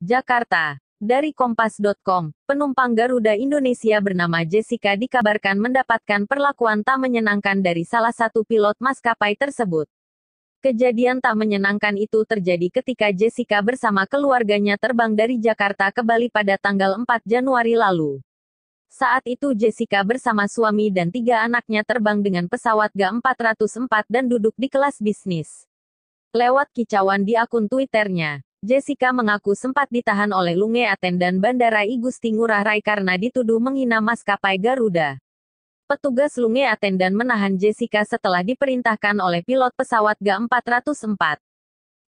Jakarta. Dari Kompas.com, penumpang Garuda Indonesia bernama Jessica dikabarkan mendapatkan perlakuan tak menyenangkan dari salah satu pilot maskapai tersebut. Kejadian tak menyenangkan itu terjadi ketika Jessica bersama keluarganya terbang dari Jakarta ke Bali pada tanggal 4 Januari lalu. Saat itu Jessica bersama suami dan tiga anaknya terbang dengan pesawat g 404 dan duduk di kelas bisnis. Lewat kicauan di akun Twitternya, Jessica mengaku sempat ditahan oleh Lunge Atendan Bandara I Gusti Ngurah Rai karena dituduh menghina maskapai Garuda. Petugas Lunge Atendan menahan Jessica setelah diperintahkan oleh pilot pesawat g 404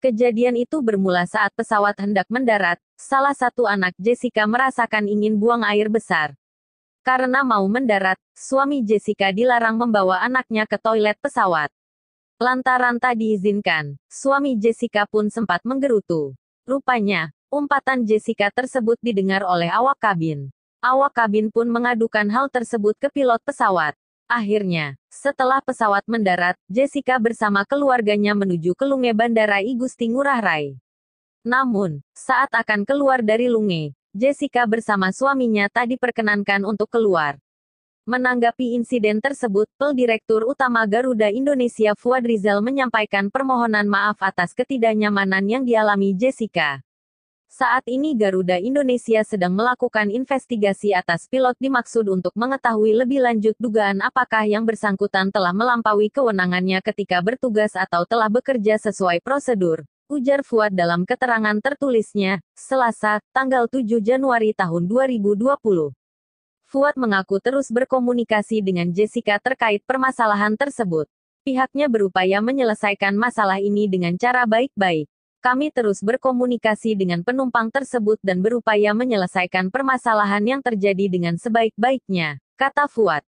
Kejadian itu bermula saat pesawat hendak mendarat, salah satu anak Jessica merasakan ingin buang air besar. Karena mau mendarat, suami Jessica dilarang membawa anaknya ke toilet pesawat. Lantaran tak diizinkan, suami Jessica pun sempat menggerutu. Rupanya, umpatan Jessica tersebut didengar oleh awak kabin. Awak kabin pun mengadukan hal tersebut ke pilot pesawat. Akhirnya, setelah pesawat mendarat, Jessica bersama keluarganya menuju ke Lunge Bandara I Gusti Ngurah Rai. Namun, saat akan keluar dari Lunge, Jessica bersama suaminya tak diperkenankan untuk keluar. Menanggapi insiden tersebut, Pel Direktur Utama Garuda Indonesia Fuad Rizal menyampaikan permohonan maaf atas ketidaknyamanan yang dialami Jessica. Saat ini Garuda Indonesia sedang melakukan investigasi atas pilot dimaksud untuk mengetahui lebih lanjut dugaan apakah yang bersangkutan telah melampaui kewenangannya ketika bertugas atau telah bekerja sesuai prosedur. Ujar Fuad dalam keterangan tertulisnya, Selasa, tanggal 7 Januari tahun 2020. Fuad mengaku terus berkomunikasi dengan Jessica terkait permasalahan tersebut. Pihaknya berupaya menyelesaikan masalah ini dengan cara baik-baik. Kami terus berkomunikasi dengan penumpang tersebut dan berupaya menyelesaikan permasalahan yang terjadi dengan sebaik-baiknya, kata Fuad.